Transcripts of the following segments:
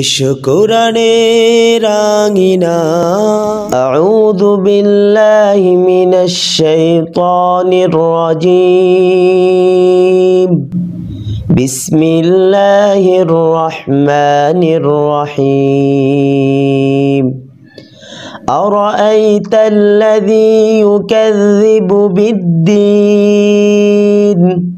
شكراني راغنا أعوذ بالله من الشيطان الرجيم بسم الله الرحمن الرحيم أرأيت الذي يكذب بالدين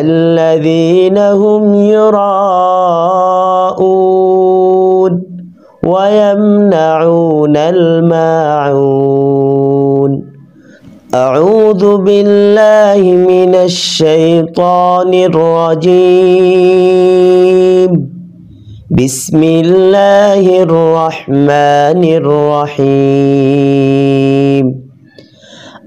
الذين هم يراءون ويمنعون الماعون أعوذ بالله من الشيطان الرجيم بسم الله الرحمن الرحيم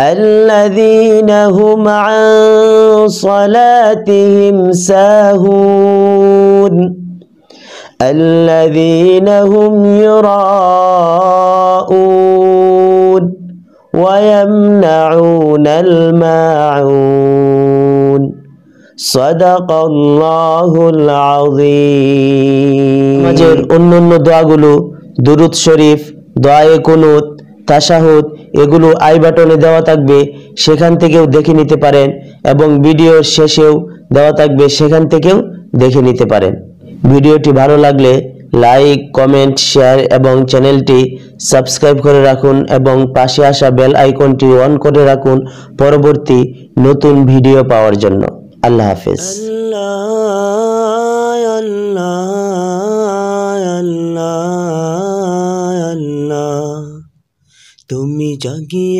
الذين هم عن صلاتهم ساهون الذين هم يراءون ويمنعون الماعون صدق الله العظيم مجر অন্যান্য দোয়াগুলো درود شريف دعاء কুনুত تشهد এগুলো আই বাটনে দেওয়া থাকবে সেখান থেকেও দেখে নিতে পারেন এবং ভিডিওর শেষেও দেওয়া থাকবে সেখান থেকেও দেখে নিতে পারেন ভিডিওটি ভালো লাগলে লাইক কমেন্ট শেয়ার এবং চ্যানেলটি সাবস্ক্রাইব করে রাখুন এবং পাশে আসা বেল আইকনটি অন করে রাখুন পরবর্তী নতুন ভিডিও পাওয়ার জন্য আল্লাহ হাফেজ আল্লাহ तुम्हें जागिए